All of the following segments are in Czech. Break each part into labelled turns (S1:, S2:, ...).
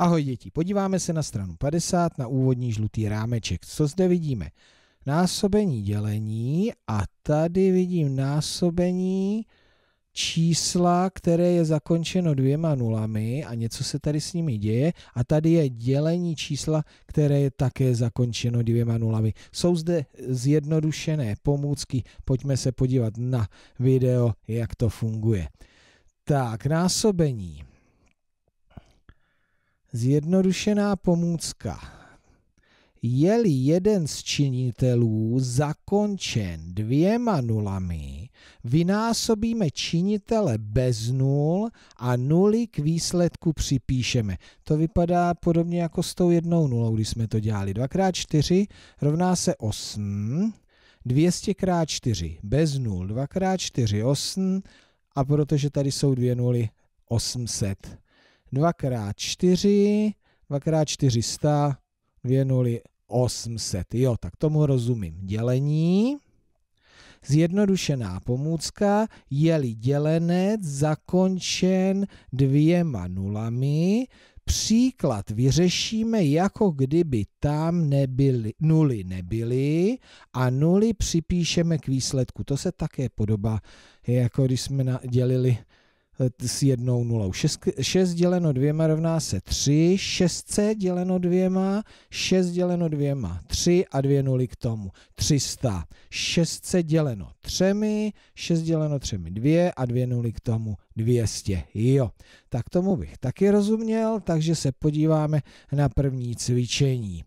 S1: Ahoj děti, podíváme se na stranu 50 na úvodní žlutý rámeček. Co zde vidíme? Násobení dělení a tady vidím násobení čísla, které je zakončeno dvěma nulami a něco se tady s nimi děje a tady je dělení čísla, které je také zakončeno dvěma nulami. Jsou zde zjednodušené pomůcky, pojďme se podívat na video, jak to funguje. Tak, násobení. Zjednodušená pomůcka. Je-li jeden z činitelů zakončen dvěma nulami, vynásobíme činitele bez nul a nuly k výsledku připíšeme. To vypadá podobně jako s tou jednou nulou, když jsme to dělali. 2 krát 4 rovná se 8, 200 krát 4 bez nul, 2 krát 4 8 a protože tady jsou dvě nuly 800 dvakrát 4 dvakrát x 400 2 nuly 800. Jo, tak tomu rozumím. Dělení. Zjednodušená pomůcka, je-li dělenec zakončen dvěma nulami, příklad vyřešíme, jako kdyby tam nebyly, nuly nebyly a nuly připíšeme k výsledku. To se také podobá, jako když jsme dělili Eh, s jednou nulou. 6, děleno dvěma rovná se 3, 6 děleno dvěma, 6 děleno dvěma, 3 a dvě nuly k tomu. 300. 6 děleno třemi, 6 děleno třemi 2 a dvě nuly k tomu 200. Jo, tak tomu bych taky rozuměl, takže se podíváme na první cvičení.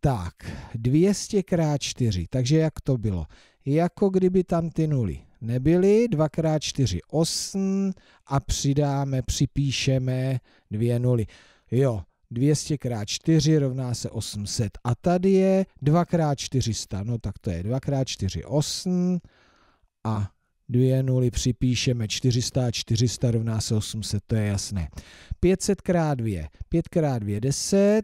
S1: Tak, 200 krát 4, takže jak to bylo? Jako kdyby tam ty nuly nebyly, 2x4 8 a přidáme, připíšeme dvě nuly. Jo, 200 x 4 rovná se 800 a tady je 2 x 400, no tak to je 2 x 4 8 a dvě nuly připíšeme 400 a 400 rovná se 800, to je jasné. 500 x 2, 5 x 2 10,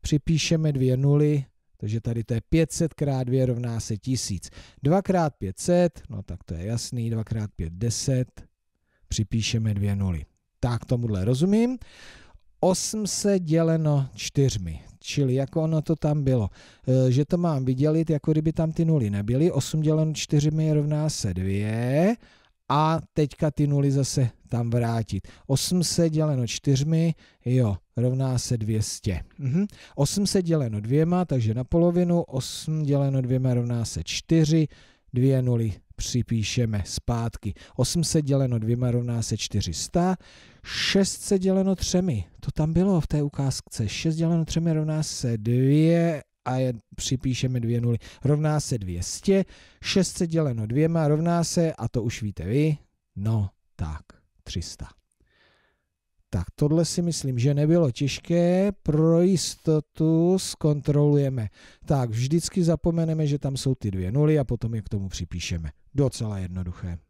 S1: připíšeme dvě nuly, takže tady to je 500 krát 2 rovná se 1000. 2 krát 500, no tak to je jasný, 2 krát 5 10, připíšeme dvě nuly. Tak tomuhle rozumím. se děleno čtyřmi, čili jako ono to tam bylo. E, že to mám vydělit, jako kdyby tam ty nuly nebyly. 8 děleno čtyřmi rovná se 2 a teďka ty nuly zase tam vrátit. 800 děleno 4, jo, rovná se 200. Mhm. 800 děleno 2, takže na polovinu, 8 děleno 2 rovná se 4, 2 nuly připíšeme zpátky. 800 děleno 2 rovná se 400, 600 děleno 3, to tam bylo v té ukázce, 6 děleno 3 rovná se 2 a je, připíšeme dvě nuly. Rovná se 200, 600 děleno dvěma rovná se, a to už víte vy, no tak, 300. Tak tohle si myslím, že nebylo těžké, pro jistotu zkontrolujeme. Tak vždycky zapomeneme, že tam jsou ty dvě nuly a potom je k tomu připíšeme. Docela jednoduché.